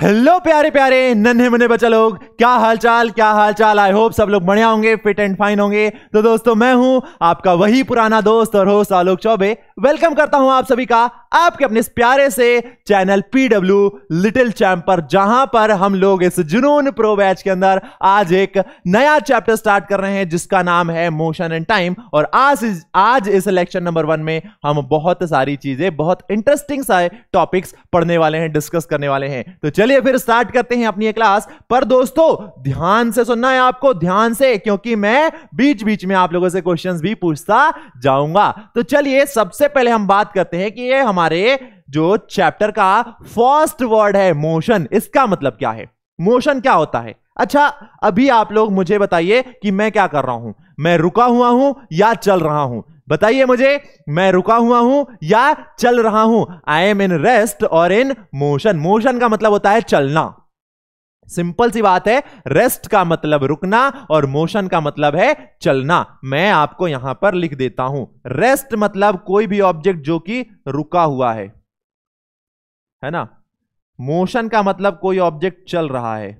hello प्यारे प्यारे नन्हे मुन्ने बच्चा लोग क्या हालचाल क्या हालचाल आई होप सब लोग बढ़िया होंगे फिट एंड फाइन होंगे तो दोस्तों मैं हूं आपका वही पुराना दोस्त और होस्ट आलोक चौबे वेलकम करता हूं आप सभी का आपके अपने इस प्यारे से चैनल पीडब्ल्यू लिटिल चैम पर जहां पर हम लोग इस जुनून प्रो बैच के अंदर आज एक नया चैप्टर स्टार्ट कर रहे हैं जिसका नाम है मोशन एंड टाइम और आज इस, आज इस लेक्चर नंबर वन में हम बहुत सारी चीजें बहुत इंटरेस्टिंग सारे टॉपिक्स पढ़ने वाले हैं डिस्कस करने वाले हैं तो चलिए फिर स्टार्ट करते हैं अपनी क्लास पर दोस्तों ध्यान से सुनना है आपको ध्यान से क्योंकि मैं बीच बीच में आप लोगों से क्वेश्चन भी पूछता जाऊंगा तो चलिए सबसे सबसे पहले हम बात करते हैं कि ये हमारे जो चैप्टर का फर्स्ट वर्ड है मोशन इसका मतलब क्या है मोशन क्या होता है अच्छा अभी आप लोग मुझे बताइए कि मैं क्या कर रहा हूं मैं रुका हुआ हूं या चल रहा हूं बताइए मुझे मैं रुका हुआ हूं या चल रहा हूं आई एम इन रेस्ट और इन मोशन मोशन का मतलब होता है चलना सिंपल सी बात है रेस्ट का मतलब रुकना और मोशन का मतलब है चलना मैं आपको यहां पर लिख देता हूं रेस्ट मतलब कोई भी ऑब्जेक्ट जो कि रुका हुआ है है ना मोशन का मतलब कोई ऑब्जेक्ट चल रहा है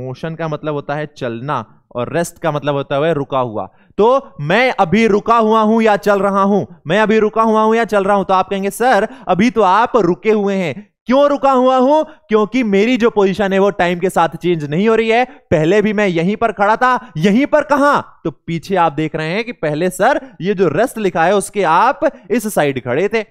मोशन का मतलब होता है चलना और रेस्ट का मतलब होता है रुका हुआ तो मैं अभी रुका हुआ हूं या चल रहा हूं मैं अभी रुका हुआ हूं या चल रहा हूं तो आप कहेंगे सर अभी तो आप रुके हुए हैं क्यों रुका हुआ हूं क्योंकि मेरी जो पोजीशन है वो टाइम के साथ चेंज नहीं हो रही है पहले भी मैं यहीं पर खड़ा था यहीं पर कहा तो पीछे आप देख रहे हैं कि पहले सर ये जो रेस्ट लिखा है उसके आप इस साइड खड़े थे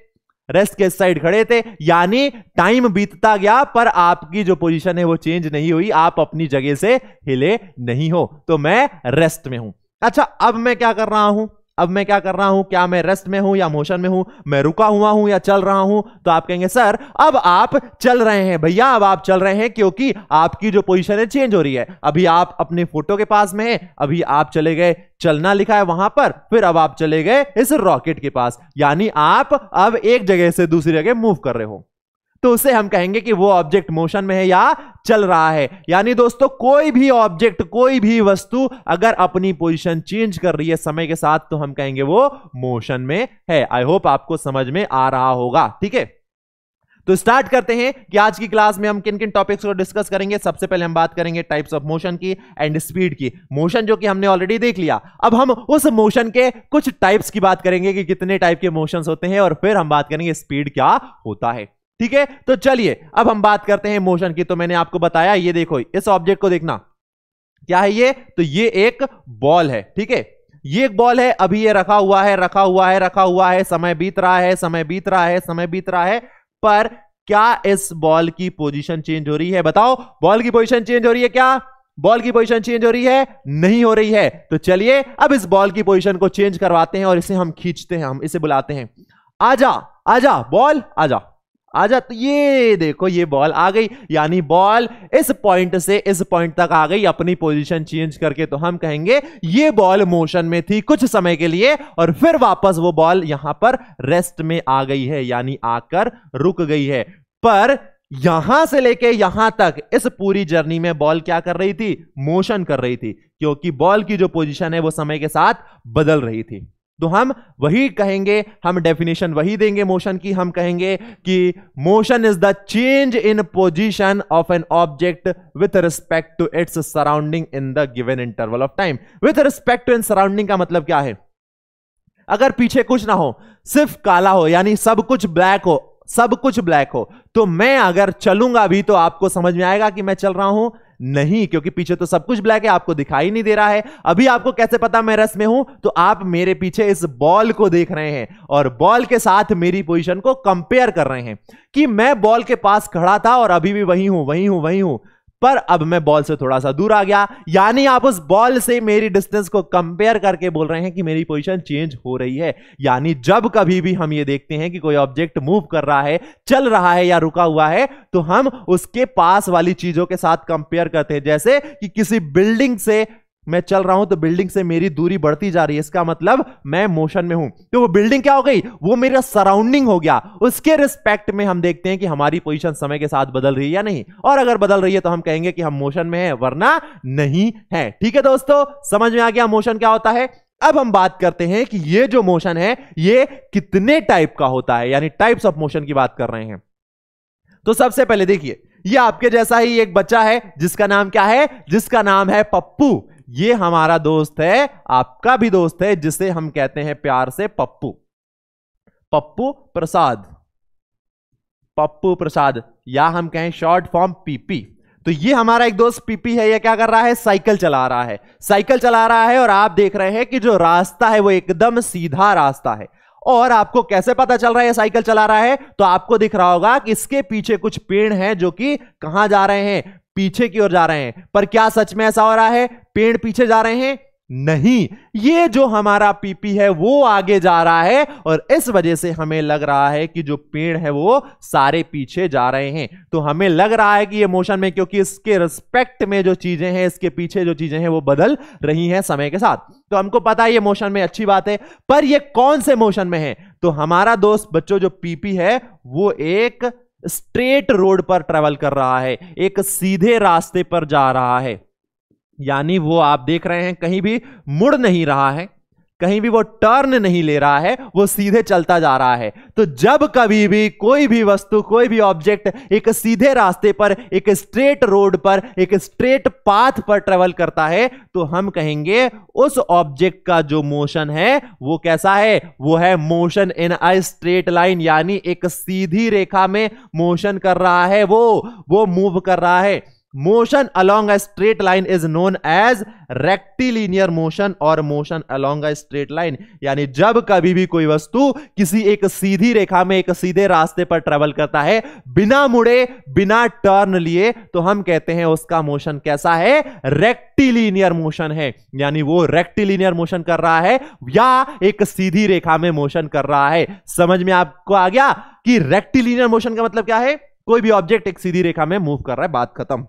रेस्ट के साइड खड़े थे यानी टाइम बीतता गया पर आपकी जो पोजीशन है वो चेंज नहीं हुई आप अपनी जगह से हिले नहीं हो तो मैं रेस्ट में हूं अच्छा अब मैं क्या कर रहा हूं अब मैं क्या कर रहा हूं क्या मैं रेस्ट में हूं या मोशन में हूं मैं रुका हुआ हूं या चल रहा हूं तो आप कहेंगे सर अब आप चल रहे हैं भैया अब आप चल रहे हैं क्योंकि आपकी जो पोजीशन है चेंज हो रही है अभी आप अपने फोटो के पास में है अभी आप चले गए चलना लिखा है वहां पर फिर अब आप चले गए इस रॉकेट के पास यानी आप अब एक जगह से दूसरी जगह मूव कर रहे हो तो उसे हम कहेंगे कि वो ऑब्जेक्ट मोशन में है या चल रहा है यानी दोस्तों कोई भी ऑब्जेक्ट कोई भी वस्तु अगर अपनी पोजीशन चेंज कर रही है समय के साथ तो हम कहेंगे वो मोशन में है आई होप आपको समझ में आ रहा होगा ठीक है तो स्टार्ट करते हैं कि आज की क्लास में हम किन किन टॉपिक्स को डिस्कस करेंगे सबसे पहले हम बात करेंगे टाइप्स ऑफ मोशन की एंड स्पीड की मोशन जो कि हमने ऑलरेडी देख लिया अब हम उस मोशन के कुछ टाइप्स की बात करेंगे कि कितने टाइप के मोशंस होते हैं और फिर हम बात करेंगे स्पीड क्या होता है ठीक है तो चलिए अब हम बात करते हैं मोशन की तो मैंने आपको बताया ये देखो इस ऑब्जेक्ट को देखना क्या है ये तो ये एक बॉल है ठीक है ये एक बॉल है अभी ये रखा हुआ है रखा हुआ है रखा हुआ है समय बीत रहा है समय बीत रहा है समय बीत रहा है पर क्या इस बॉल की पोजीशन चेंज हो रही है बताओ बॉल की पोजीशन चेंज हो रही है क्या बॉल की पोजीशन चेंज हो रही है नहीं हो रही है तो चलिए अब इस बॉल की पोजीशन को चेंज करवाते हैं और इसे हम खींचते हैं हम इसे बुलाते हैं आजा आजा बॉल आजा जा तो ये देखो ये बॉल आ गई यानी बॉल इस पॉइंट से इस पॉइंट तक आ गई अपनी पोजीशन चेंज करके तो हम कहेंगे ये बॉल मोशन में थी कुछ समय के लिए और फिर वापस वो बॉल यहां पर रेस्ट में आ गई है यानी आकर रुक गई है पर यहां से लेके यहां तक इस पूरी जर्नी में बॉल क्या कर रही थी मोशन कर रही थी क्योंकि बॉल की जो पोजिशन है वो समय के साथ बदल रही थी तो हम वही कहेंगे हम डेफिनेशन वही देंगे मोशन की हम कहेंगे कि motion is the change in position of an object with respect to its surrounding in the given interval of time with respect to in surrounding का मतलब क्या है अगर पीछे कुछ ना हो सिर्फ काला हो यानी सब कुछ ब्लैक हो सब कुछ ब्लैक हो तो मैं अगर चलूंगा भी तो आपको समझ में आएगा कि मैं चल रहा हूं नहीं क्योंकि पीछे तो सब कुछ ब्लैक है आपको दिखाई नहीं दे रहा है अभी आपको कैसे पता मैं रस में हूं तो आप मेरे पीछे इस बॉल को देख रहे हैं और बॉल के साथ मेरी पोजिशन को कंपेयर कर रहे हैं कि मैं बॉल के पास खड़ा था और अभी भी वही हूं वही हूं वही हूं पर अब मैं बॉल से थोड़ा सा दूर आ गया यानी आप उस बॉल से मेरी डिस्टेंस को कंपेयर करके बोल रहे हैं कि मेरी पोजीशन चेंज हो रही है यानी जब कभी भी हम ये देखते हैं कि कोई ऑब्जेक्ट मूव कर रहा है चल रहा है या रुका हुआ है तो हम उसके पास वाली चीजों के साथ कंपेयर करते हैं जैसे कि किसी बिल्डिंग से मैं चल रहा हूं तो बिल्डिंग से मेरी दूरी बढ़ती जा रही है इसका मतलब मैं मोशन में हूं तो वो बिल्डिंग क्या हो गई वो मेरा सराउंडिंग हो गया उसके रिस्पेक्ट में हम देखते हैं कि हमारी पोजीशन समय के साथ बदल रही है या नहीं और अगर बदल रही है तो हम कहेंगे कि हम मोशन में है वरना नहीं है ठीक है दोस्तों समझ में आ गया मोशन क्या होता है अब हम बात करते हैं कि ये जो मोशन है ये कितने टाइप का होता है यानी टाइप्स ऑफ मोशन की बात कर रहे हैं तो सबसे पहले देखिए ये आपके जैसा ही एक बच्चा है जिसका नाम क्या है जिसका नाम है पप्पू ये हमारा दोस्त है आपका भी दोस्त है जिसे हम कहते हैं प्यार से पप्पू पप्पू प्रसाद पप्पू प्रसाद या हम कहें शॉर्ट फॉर्म पीपी तो ये हमारा एक दोस्त पीपी है ये क्या कर रहा है साइकिल चला रहा है साइकिल चला रहा है और आप देख रहे हैं कि जो रास्ता है वो एकदम सीधा रास्ता है और आपको कैसे पता चल रहा है साइकिल चला रहा है तो आपको दिख रहा होगा कि इसके पीछे कुछ पेड़ हैं जो कि कहां जा रहे हैं पीछे की ओर जा रहे हैं पर क्या सच में ऐसा हो रहा है पेड़ पीछे जा रहे हैं नहीं ये जो हमारा पीपी है वो आगे जा रहा है और इस वजह से हमें लग रहा है कि जो पेड़ है वो सारे पीछे जा रहे हैं तो हमें लग रहा है कि ये मोशन में क्योंकि इसके रिस्पेक्ट में जो चीजें हैं इसके पीछे जो चीजें हैं वो बदल रही हैं समय के साथ तो हमको पता है ये मोशन में अच्छी बात है पर ये कौन से मोशन में है तो हमारा दोस्त बच्चों जो पीपी है वो एक स्ट्रेट रोड पर ट्रेवल कर रहा है एक सीधे रास्ते पर जा रहा है यानी वो आप देख रहे हैं कहीं भी मुड़ नहीं रहा है कहीं भी वो टर्न नहीं ले रहा है वो सीधे चलता जा रहा है तो जब कभी भी कोई भी वस्तु कोई भी ऑब्जेक्ट एक सीधे रास्ते पर एक स्ट्रेट रोड पर एक स्ट्रेट पाथ पर ट्रेवल करता है तो हम कहेंगे उस ऑब्जेक्ट का जो मोशन है वो कैसा है वो है motion in a straight line यानी एक सीधी रेखा में मोशन कर रहा है वो वो मूव कर रहा है motion along a straight line is known as rectilinear motion और motion along a straight line यानी जब कभी भी कोई वस्तु किसी एक सीधी रेखा में एक सीधे रास्ते पर ट्रेवल करता है बिना मुड़े बिना टर्न लिए तो हम कहते हैं उसका मोशन कैसा है रेक्टिलीनियर मोशन है यानी वो रेक्टिलीनियर मोशन कर रहा है या एक सीधी रेखा में मोशन कर रहा है समझ में आपको आ गया कि रेक्टिलीनियर मोशन का मतलब क्या है कोई भी ऑब्जेक्ट एक सीधी रेखा में मूव कर रहा है बात खत्म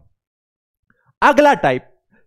अगला टाइप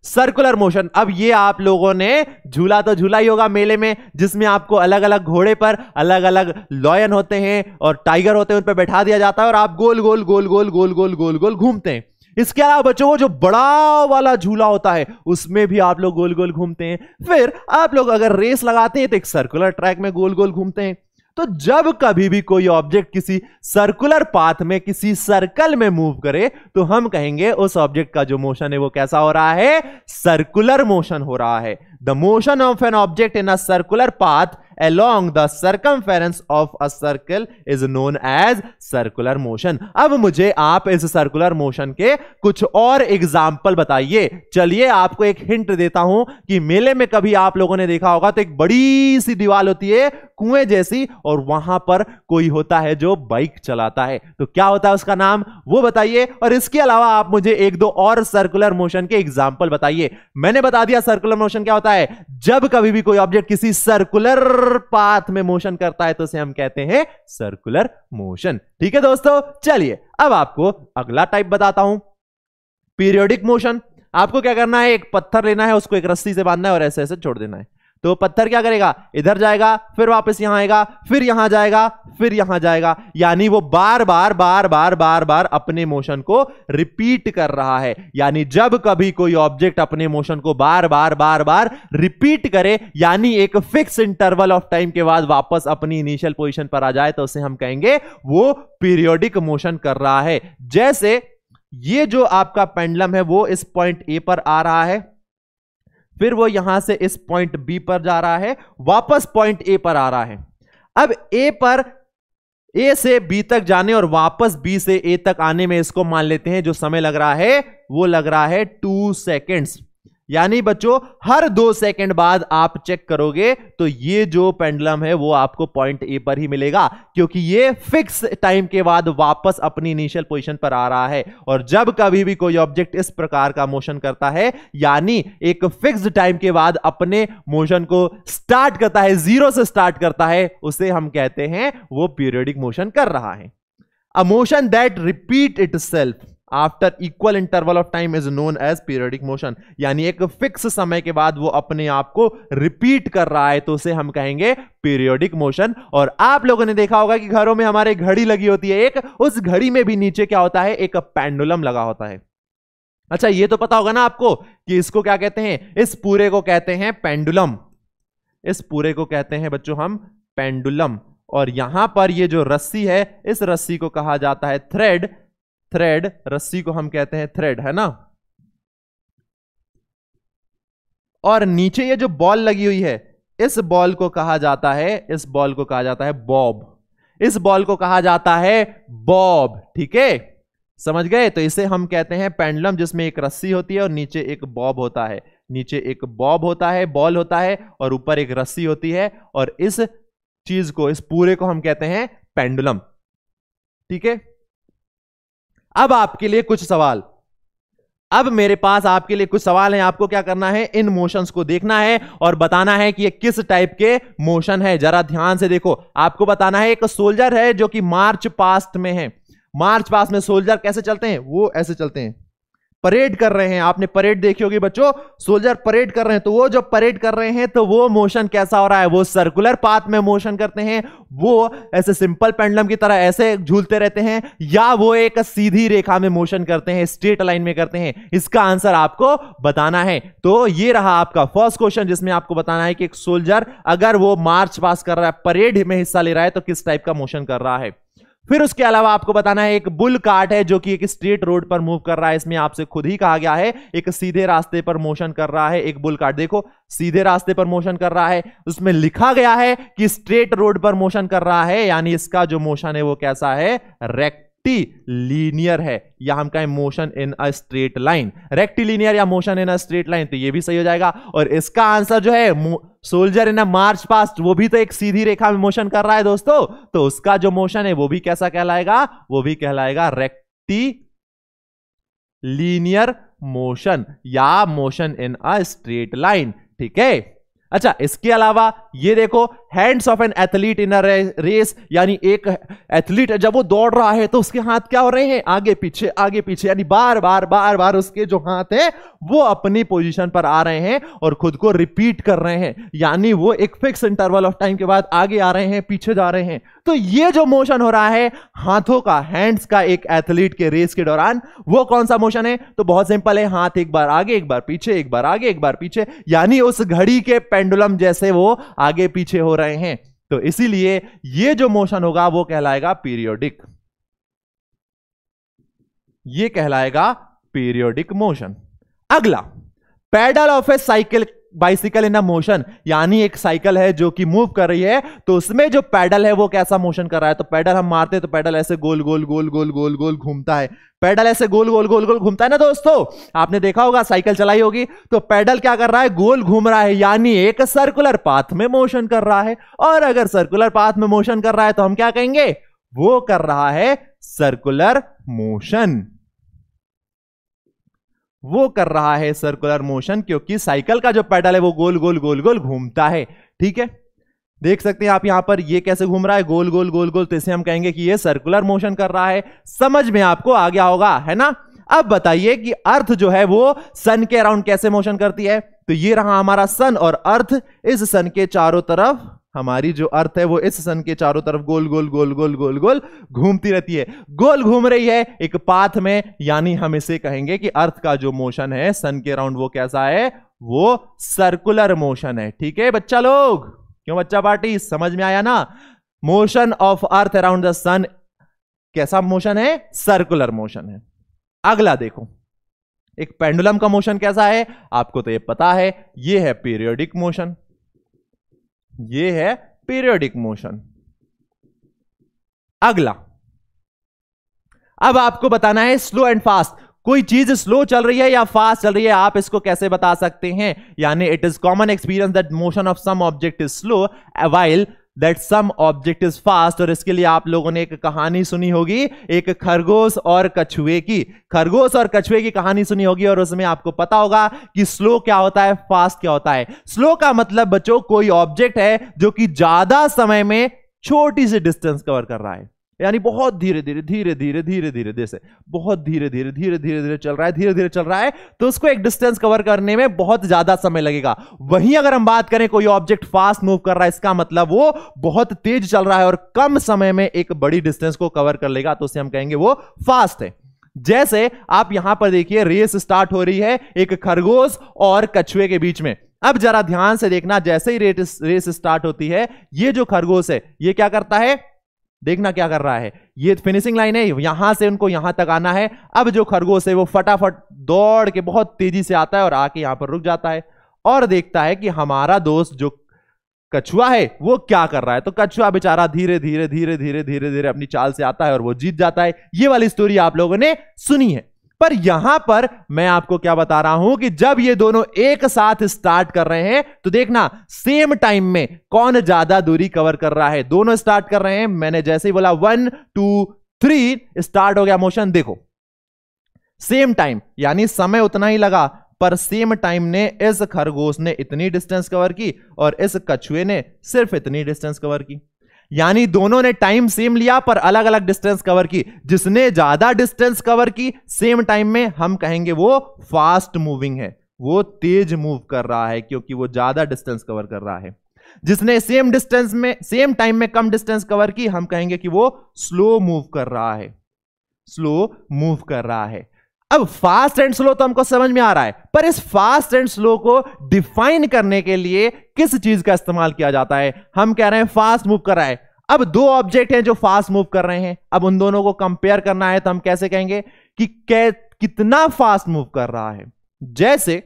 सर्कुलर मोशन अब ये आप लोगों ने झूला तो झूला ही होगा मेले में जिसमें आपको अलग अलग घोड़े पर अलग अलग लॉयन होते हैं और टाइगर होते हैं उन पर बैठा दिया जाता है और आप गोल गोल गोल गोल गोल गोल गोल गोल घूमते हैं इसके अलावा बच्चों को जो बड़ा वाला झूला होता है उसमें भी आप लोग गोल गोल घूमते हैं फिर आप लोग अगर रेस लगाते हैं तो एक सर्कुलर ट्रैक में गोल गोल घूमते हैं तो जब कभी भी कोई ऑब्जेक्ट किसी सर्कुलर पाथ में किसी सर्कल में मूव करे तो हम कहेंगे उस ऑब्जेक्ट का जो मोशन है वो कैसा हो रहा है सर्कुलर मोशन हो रहा है the motion of an object in a circular path along the circumference of a circle is known as circular motion अब मुझे आप इस circular motion के कुछ और एग्जाम्पल बताइए चलिए आपको एक हिंट देता हूं कि मेले में कभी आप लोगों ने देखा होगा तो एक बड़ी सी दीवार होती है कुएं जैसी और वहां पर कोई होता है जो बाइक चलाता है तो क्या होता है उसका नाम वो बताइए और इसके अलावा आप मुझे एक दो और सर्कुलर मोशन के एग्जाम्पल बताइए मैंने बता दिया सर्कुलर मोशन क्या होता है जब कभी भी कोई ऑब्जेक्ट किसी सर्कुलर पाथ में मोशन करता है तो उसे हम कहते हैं सर्कुलर मोशन ठीक है दोस्तों चलिए अब आपको अगला टाइप बताता हूं पीरियोडिक मोशन आपको क्या करना है एक पत्थर लेना है उसको एक रस्सी से बांधना है और ऐसे ऐसे छोड़ देना है तो पत्थर क्या करेगा इधर जाएगा फिर वापस यहां आएगा फिर यहां जाएगा फिर यहां जाएगा यानी वो बार बार बार बार बार बार अपने मोशन को रिपीट कर रहा है यानी जब कभी कोई ऑब्जेक्ट अपने मोशन को बार बार बार बार रिपीट करे यानी एक फिक्स इंटरवल ऑफ टाइम के बाद वापस अपनी इनिशियल पोजिशन पर आ जाए तो उसे हम कहेंगे वो पीरियोडिक मोशन कर रहा है जैसे ये जो आपका पेंडलम है वो इस पॉइंट ए पर आ रहा है फिर वो यहां से इस पॉइंट बी पर जा रहा है वापस पॉइंट ए पर आ रहा है अब ए पर ए से बी तक जाने और वापस बी से ए तक आने में इसको मान लेते हैं जो समय लग रहा है वो लग रहा है टू सेकेंड्स यानी बच्चों हर दो सेकंड बाद आप चेक करोगे तो ये जो पेंडलम है वो आपको पॉइंट ए पर ही मिलेगा क्योंकि ये फिक्स टाइम के बाद वापस अपनी इनिशियल पोजीशन पर आ रहा है और जब कभी भी कोई ऑब्जेक्ट इस प्रकार का मोशन करता है यानी एक फिक्स टाइम के बाद अपने मोशन को स्टार्ट करता है जीरो से स्टार्ट करता है उसे हम कहते हैं वो पीरियडिक मोशन कर रहा है a motion that repeat itself after equal interval of time is known as periodic motion यानी एक फिक्स समय के बाद वो अपने आप को रिपीट कर रहा है तो उसे हम कहेंगे पीरियोडिक मोशन और आप लोगों ने देखा होगा कि घरों में हमारे घड़ी लगी होती है एक उस घड़ी में भी नीचे क्या होता है एक पेंडुलम लगा होता है अच्छा ये तो पता होगा ना आपको कि इसको क्या कहते हैं इस पूरे को कहते हैं पेंडुलम इस पूरे को कहते हैं बच्चों हम पेंडुलम और यहां पर ये जो रस्सी है इस रस्सी को कहा जाता है थ्रेड थ्रेड रस्सी को हम कहते हैं थ्रेड है ना और नीचे ये जो बॉल लगी हुई है इस बॉल को कहा जाता है इस बॉल को कहा जाता है बॉब इस बॉल को कहा जाता है बॉब ठीक है समझ गए तो इसे हम कहते हैं पेंडलम जिसमें एक रस्सी होती है और नीचे एक बॉब होता है नीचे एक बॉब होता है बॉल होता है और ऊपर एक रस्सी होती है और इस चीज को इस पूरे को हम कहते हैं पेंडुलम ठीक है अब आपके लिए कुछ सवाल अब मेरे पास आपके लिए कुछ सवाल हैं आपको क्या करना है इन मोशंस को देखना है और बताना है कि ये किस टाइप के मोशन है जरा ध्यान से देखो आपको बताना है एक सोल्जर है जो कि मार्च पास्ट में है मार्च पास्ट में सोल्जर कैसे चलते हैं वो ऐसे चलते हैं परेड कर रहे हैं आपने परेड देखी होगी बच्चों सोल्जर परेड कर रहे हैं तो वो जब परेड कर रहे हैं तो वो मोशन कैसा हो रहा है वो सर्कुलर पाथ में मोशन करते हैं वो ऐसे सिंपल पेंडलम की तरह ऐसे झूलते रहते हैं या वो एक सीधी रेखा में मोशन करते हैं स्ट्रेट लाइन में करते हैं इसका आंसर आपको बताना है तो ये रहा आपका फर्स्ट क्वेश्चन जिसमें आपको बताना है कि एक सोल्जर अगर वो मार्च पास कर रहा है परेड में हिस्सा ले रहा है तो किस टाइप का मोशन कर रहा है फिर उसके अलावा आपको बताना है एक बुल कार्ट है जो कि एक स्ट्रेट रोड पर मूव कर रहा है इसमें आपसे खुद ही कहा गया है एक सीधे रास्ते पर मोशन कर रहा है एक बुल कार्ट देखो सीधे रास्ते पर मोशन कर रहा है उसमें लिखा गया है कि स्ट्रेट रोड पर मोशन कर रहा है यानी इसका जो मोशन है वो कैसा है रेक्ट रेक्टी लीनियर है या हम कहें motion in a straight line linear या motion in a straight line तो ये भी सही हो जाएगा और इसका आंसर जो है सोल्जर इन अ मार्च पास्ट वो भी तो एक सीधी रेखा में मोशन कर रहा है दोस्तों तो उसका जो मोशन है वो भी कैसा कहलाएगा वो भी कहलाएगा रेक्टी लीनियर मोशन या motion in a straight line ठीक है अच्छा इसके अलावा ये देखो hands of an athlete in a race यानी एक एथलीट जब वो दौड़ रहा है तो उसके हाथ क्या हो रहे हैं आगे पीछे आगे पीछे यानी बार बार बार बार उसके जो हाथ हैं वो अपनी पोजीशन पर आ रहे हैं और खुद को रिपीट कर रहे हैं यानी वो एक फिक्स इंटरवल ऑफ टाइम के बाद आगे आ रहे हैं पीछे जा रहे हैं तो ये जो मोशन हो रहा है हाथों का हैंड्स का एक एथलीट के रेस के दौरान वो कौन सा मोशन है तो बहुत सिंपल है हाथ एक बार आगे एक बार पीछे एक बार आगे एक बार पीछे यानी उस घड़ी के पेंडुलम जैसे वो आगे पीछे हो रहे रहे हैं तो इसीलिए ये जो मोशन होगा वो कहलाएगा पीरियोडिक ये कहलाएगा पीरियोडिक मोशन अगला pedal of a cycle bicycle in a motion यानी एक साइकिल है जो कि मूव कर रही है तो उसमें जो पैडल है वो कैसा मोशन कर रहा है तो पैडल हम मारते हैं तो पैडल ऐसे गोल गोल गोल गोल गोल गोल घूमता है पैडल ऐसे गोल गोल गोल गोल घूमता है ना दोस्तों आपने देखा होगा साइकिल चलाई होगी तो पैडल क्या कर रहा है गोल घूम रहा है यानी एक सर्कुलर पाथ में मोशन कर रहा है और अगर सर्कुलर पाथ में मोशन कर रहा है तो हम क्या कहेंगे वो कर रहा है सर्कुलर मोशन वो कर रहा है सर्कुलर मोशन क्योंकि साइकिल का जो पैडल है वो गोल गोल गोल गोल घूमता है ठीक है देख सकते हैं आप यहां पर ये कैसे घूम रहा है गोल गोल गोल गोल तो इसे हम कहेंगे कि ये सर्कुलर मोशन कर रहा है समझ में आपको आ गया होगा है ना अब बताइए कि अर्थ जो है वो सन के अराउंड कैसे मोशन करती है तो ये रहा हमारा सन और अर्थ इस सन के चारों तरफ हमारी जो अर्थ है वो इस सन के चारों तरफ गोल गोल गोल गोल गोल गोल घूमती रहती है गोल घूम रही है एक पाथ में यानी हम इसे कहेंगे कि अर्थ का जो मोशन है सन के अराउंड वो कैसा है वो सर्कुलर मोशन है ठीक है बच्चा लोग क्यों बच्चा पार्टी समझ में आया ना motion of earth around the sun कैसा मोशन है सर्कुलर मोशन है अगला देखो एक पेंडुलम का मोशन कैसा है आपको तो ये पता है ये है पीरियोडिक मोशन ये है पीरियोडिक मोशन अगला अब आपको बताना है स्लो एंड फास्ट कोई चीज स्लो चल रही है या फास्ट चल रही है आप इसको कैसे बता सकते हैं यानी it is common experience that motion of some object is slow while that some object is fast और इसके लिए आप लोगों ने एक कहानी सुनी होगी एक खरगोश और कछुए की खरगोश और कछुए की कहानी सुनी होगी और उसमें आपको पता होगा कि स्लो क्या होता है फास्ट क्या होता है स्लो का मतलब बच्चों कोई ऑब्जेक्ट है जो कि ज्यादा समय में छोटी सी डिस्टेंस कवर कर रहा है यानी बहुत धीरे धीरे धीरे धीरे धीरे धीरे जैसे बहुत धीरे धीरे धीरे धीरे धीरे चल रहा है धीरे धीरे चल रहा है तो उसको एक डिस्टेंस कवर करने में बहुत ज्यादा समय लगेगा वहीं अगर हम बात करें कोई ऑब्जेक्ट फास्ट मूव कर रहा है इसका मतलब वो बहुत तेज चल रहा है और कम समय में एक बड़ी डिस्टेंस को कवर कर लेगा तो उसे हम कहेंगे वो फास्ट है जैसे आप यहां पर देखिए रेस स्टार्ट हो रही है एक खरगोश और कछुए के बीच में अब जरा ध्यान से देखना जैसे ही रेस रेस स्टार्ट होती है ये जो खरगोश है ये क्या करता है देखना क्या कर रहा है ये फिनिशिंग लाइन है यहां से उनको यहां तक आना है अब जो खरगोश है वो फटाफट दौड़ के बहुत तेजी से आता है और आके यहां पर रुक जाता है और देखता है कि हमारा दोस्त जो कछुआ है वो क्या कर रहा है तो कछुआ बेचारा धीरे धीरे धीरे धीरे धीरे धीरे अपनी चाल से आता है और वो जीत जाता है ये वाली स्टोरी आप लोगों ने सुनी है पर यहां पर मैं आपको क्या बता रहा हूं कि जब ये दोनों एक साथ स्टार्ट कर रहे हैं तो देखना सेम टाइम में कौन ज्यादा दूरी कवर कर रहा है दोनों स्टार्ट कर रहे हैं मैंने जैसे ही बोला वन टू थ्री स्टार्ट हो गया मोशन देखो सेम टाइम यानी समय उतना ही लगा पर सेम टाइम ने इस खरगोश ने इतनी डिस्टेंस कवर की और इस कछुए ने सिर्फ इतनी डिस्टेंस कवर की यानी दोनों ने टाइम सेम लिया पर अलग अलग डिस्टेंस कवर की जिसने ज्यादा डिस्टेंस कवर की सेम टाइम में हम कहेंगे वो फास्ट मूविंग है वो तेज मूव कर रहा है क्योंकि वो ज्यादा डिस्टेंस कवर कर रहा है जिसने सेम डिस्टेंस में सेम टाइम में कम डिस्टेंस कवर की हम कहेंगे कि वो स्लो मूव कर रहा है स्लो मूव कर रहा है अब फास्ट एंड स्लो तो हमको समझ में आ रहा है पर इस फास्ट एंड स्लो को डिफाइन करने के लिए किस चीज का इस्तेमाल किया जाता है हम कह रहे हैं फास्ट मूव कर रहा है अब दो ऑब्जेक्ट हैं जो फास्ट मूव कर रहे हैं अब उन दोनों को कंपेयर करना है तो हम कैसे कहेंगे कि कै, कितना फास्ट मूव कर रहा है जैसे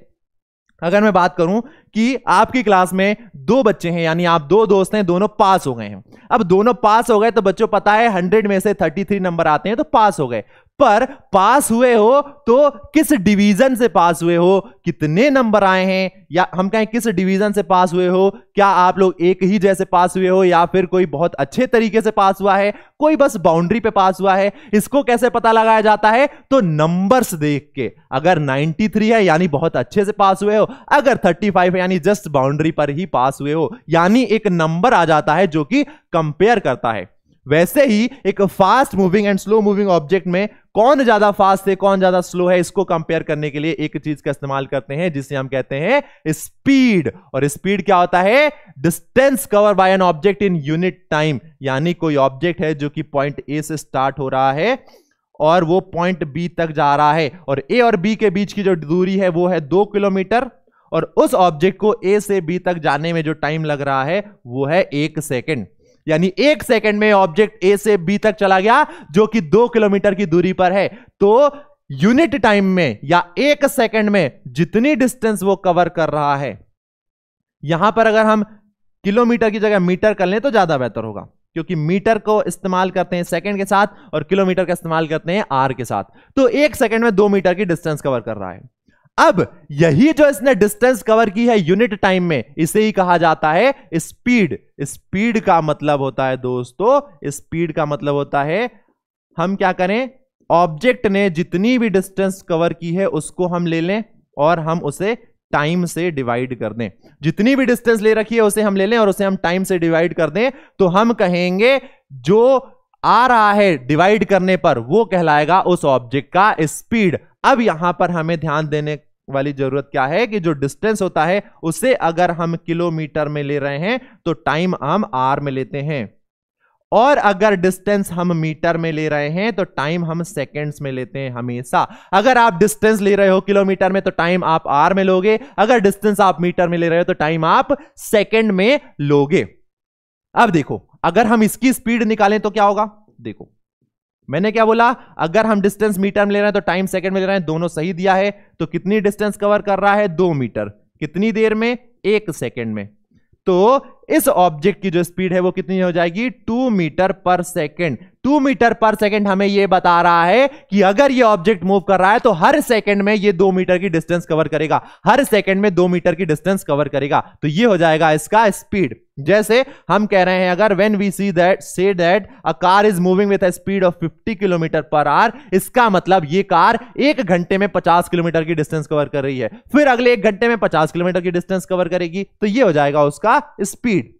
अगर मैं बात करूं कि आपकी क्लास में दो बच्चे हैं यानी आप दो दोस्त हैं दोनों पास हो गए हैं अब दोनों पास हो गए तो बच्चों पता है 100 में से 33 नंबर आते हैं तो पास हो गए पर पास हुए हो तो किस डिवीजन से पास हुए हो कितने नंबर आए हैं या हम कहें किस डिवीजन से पास हुए हो क्या आप लोग एक ही जैसे पास हुए हो या फिर कोई बहुत अच्छे तरीके से पास हुआ है कोई बस बाउंड्री पे पास हुआ है इसको कैसे पता लगाया जाता है तो नंबर्स देख के अगर 93 है यानी बहुत अच्छे से पास हुए हो अगर 35 है यानी जस्ट बाउंड्री पर ही पास हुए हो यानी एक नंबर आ जाता है जो कि कंपेयर करता है वैसे ही एक fast moving and slow moving object में कौन ज्यादा फास्ट है कौन ज्यादा स्लो है इसको कंपेयर करने के लिए एक चीज का इस्तेमाल करते हैं जिसे हम कहते हैं स्पीड और स्पीड क्या होता है distance cover by an object in unit time यानी कोई ऑब्जेक्ट है जो कि पॉइंट ए से स्टार्ट हो रहा है और वो पॉइंट बी तक जा रहा है और ए और बी के बीच की जो दूरी है वो है दो किलोमीटर और उस ऑब्जेक्ट को ए से बी तक जाने में जो टाइम लग रहा है वो है एक सेकेंड यानी एक सेकंड में ऑब्जेक्ट ए से बी तक चला गया जो कि दो किलोमीटर की दूरी पर है तो यूनिट टाइम में या एक सेकंड में जितनी डिस्टेंस वो कवर कर रहा है यहां पर अगर हम किलोमीटर की जगह मीटर कर लें तो ज्यादा बेहतर होगा क्योंकि मीटर को इस्तेमाल करते हैं सेकंड के साथ और किलोमीटर का इस्तेमाल करते हैं आर के साथ तो एक सेकंड में दो मीटर की डिस्टेंस कवर कर रहा है अब यही जो इसने डिस्टेंस कवर की है यूनिट टाइम में इसे ही कहा जाता है स्पीड स्पीड का मतलब होता है दोस्तों स्पीड का मतलब होता है हम क्या करें ऑब्जेक्ट ने जितनी भी डिस्टेंस कवर की है उसको हम ले लें और हम उसे टाइम से डिवाइड कर दें जितनी भी डिस्टेंस ले रखी है उसे हम ले लें और उसे हम टाइम से डिवाइड कर दें तो हम कहेंगे जो आ रहा है डिवाइड करने पर वो कहलाएगा उस ऑब्जेक्ट का स्पीड अब यहां पर हमें ध्यान देने वाली जरूरत क्या है कि जो डिस्टेंस होता है उसे अगर हम किलोमीटर में ले रहे हैं तो टाइम हम आर में लेते हैं और अगर डिस्टेंस हम मीटर में ले रहे हैं तो टाइम हम सेकेंड्स में लेते हैं हमेशा अगर आप डिस्टेंस ले रहे हो किलोमीटर में तो टाइम आप आर में लोगे अगर डिस्टेंस आप मीटर में ले रहे हो तो टाइम आप सेकेंड में लोगे अब देखो अगर हम इसकी स्पीड निकालें तो क्या होगा देखो मैंने क्या बोला अगर हम डिस्टेंस मीटर में ले रहे हैं तो टाइम सेकंड में ले रहे हैं दोनों सही दिया है तो कितनी डिस्टेंस कवर कर रहा है दो मीटर कितनी देर में एक सेकेंड में तो इस ऑब्जेक्ट की जो स्पीड है वो कितनी हो जाएगी two metre per second two metre per second हमें यह बता रहा है कि अगर यह ऑब्जेक्ट मूव कर रहा है तो हर सेकेंड में यह दो मीटर की डिस्टेंस कवर करेगा हर सेकेंड में दो मीटर की डिस्टेंस कवर करेगा तो यह हो जाएगा इसका स्पीड जैसे हम कह रहे हैं अगर when we see that say that a car is moving with speed of 50 kilometre per hour इसका मतलब ये कार एक घंटे में 50 किलोमीटर की डिस्टेंस कवर कर रही है फिर अगले एक घंटे में 50 किलोमीटर की डिस्टेंस कवर करेगी तो ये हो जाएगा उसका स्पीड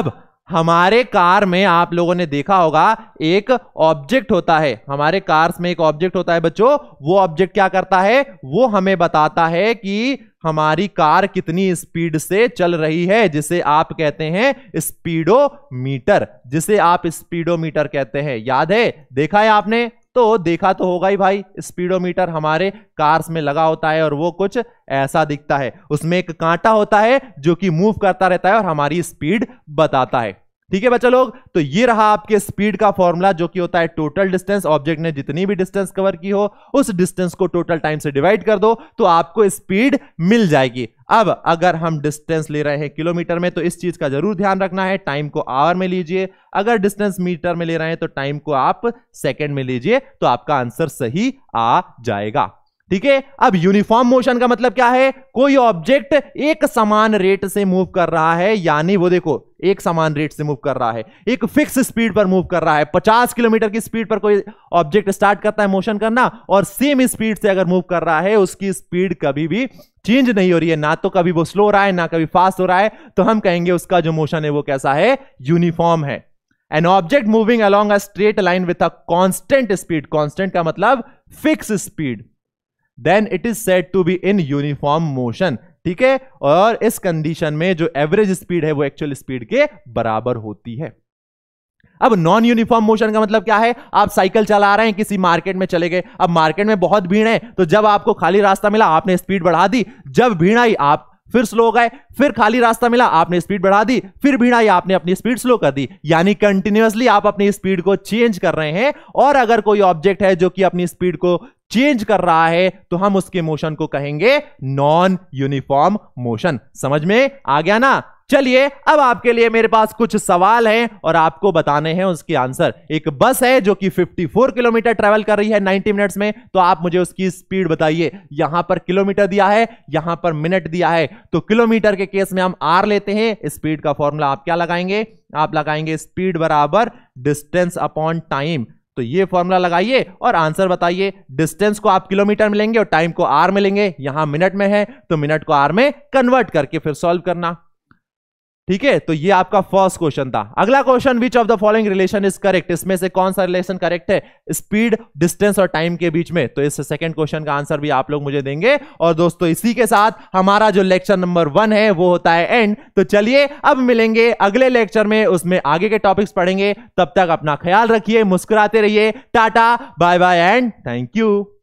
अब हमारे कार में आप लोगों ने देखा होगा एक ऑब्जेक्ट होता है हमारे कार्स में एक ऑब्जेक्ट होता है बच्चों वो ऑब्जेक्ट क्या करता है वो हमें बताता है कि हमारी कार कितनी स्पीड से चल रही है जिसे आप कहते हैं स्पीडोमीटर जिसे आप स्पीडोमीटर कहते हैं याद है देखा है आपने तो देखा तो होगा ही भाई स्पीडोमीटर हमारे कार्स में लगा होता है और वो कुछ ऐसा दिखता है उसमें एक कांटा होता है जो कि मूव करता रहता है और हमारी स्पीड बताता है ठीक है बच्चा लोग तो ये रहा आपके स्पीड का फॉर्मूला जो कि होता है टोटल डिस्टेंस ऑब्जेक्ट ने जितनी भी डिस्टेंस कवर की हो उस डिस्टेंस को टोटल टाइम से डिवाइड कर दो तो आपको स्पीड मिल जाएगी अब अगर हम डिस्टेंस ले रहे हैं किलोमीटर में तो इस चीज का जरूर ध्यान रखना है टाइम को आवर में लीजिए अगर डिस्टेंस मीटर में ले रहे हैं तो टाइम को आप सेकेंड में लीजिए तो आपका आंसर सही आ जाएगा ठीक है अब यूनिफॉर्म मोशन का मतलब क्या है कोई ऑब्जेक्ट एक समान रेट से मूव कर रहा है यानी वो देखो एक समान रेट से मूव कर रहा है एक फिक्स स्पीड पर मूव कर रहा है 50 किलोमीटर की स्पीड पर कोई ऑब्जेक्ट स्टार्ट करता है मोशन करना और सेम स्पीड से अगर मूव कर रहा है उसकी स्पीड कभी भी चेंज नहीं हो रही है ना तो कभी वो स्लो हो रहा है ना कभी फास्ट हो रहा है तो हम कहेंगे उसका जो मोशन है वो कैसा है यूनिफॉर्म है an object moving along a straight line with a constant speed constant का मतलब fix speed then it is set to be in uniform motion ठीक है और इस कंडीशन में जो एवरेज स्पीड है वो एक्चुअल स्पीड के बराबर होती है अब नॉन यूनिफॉर्म मोशन का मतलब क्या है आप साइकिल चला रहे हैं किसी मार्केट में चले गए अब मार्केट में बहुत भीड़ है तो जब आपको खाली रास्ता मिला आपने स्पीड बढ़ा दी जब भीड़ आई आप फिर स्लो गए फिर खाली रास्ता मिला आपने स्पीड बढ़ा दी फिर भीड़ आई आपने अपनी स्पीड स्लो कर दी यानी कंटिन्यूसली आप अपनी स्पीड को चेंज कर रहे हैं और अगर कोई ऑब्जेक्ट है जो कि अपनी स्पीड को चेंज कर रहा है तो हम उसके मोशन को कहेंगे नॉन यूनिफॉर्म मोशन समझ में आ गया ना चलिए अब आपके लिए मेरे पास कुछ सवाल हैं और आपको बताने हैं उसकी आंसर एक बस है जो कि 54 किलोमीटर ट्रेवल कर रही है 90 मिनट्स में तो आप मुझे उसकी स्पीड बताइए यहां पर किलोमीटर दिया है यहां पर मिनट दिया है तो किलोमीटर के केस में हम आर लेते हैं स्पीड का फॉर्मूला आप क्या लगाएंगे आप लगाएंगे स्पीड बराबर डिस्टेंस अपॉन टाइम तो ये फॉर्मूला लगाइए और आंसर बताइए डिस्टेंस को आप किलोमीटर में लेंगे और टाइम को आर में लेंगे यहां मिनट में है तो मिनट को आर में कन्वर्ट करके फिर सॉल्व करना ठीक है तो ये आपका फर्स्ट क्वेश्चन था अगला question which of the following relation is correct इसमें से कौन सा रिलेशन करेक्ट है स्पीड डिस्टेंस और टाइम के बीच में तो इस सेकंड क्वेश्चन का आंसर भी आप लोग मुझे देंगे और दोस्तों इसी के साथ हमारा जो लेक्चर नंबर वन है वो होता है एंड तो चलिए अब मिलेंगे अगले लेक्चर में उसमें आगे के टॉपिक्स पढ़ेंगे तब तक अपना ख्याल रखिए मुस्कुराते रहिए tata bye bye and thank you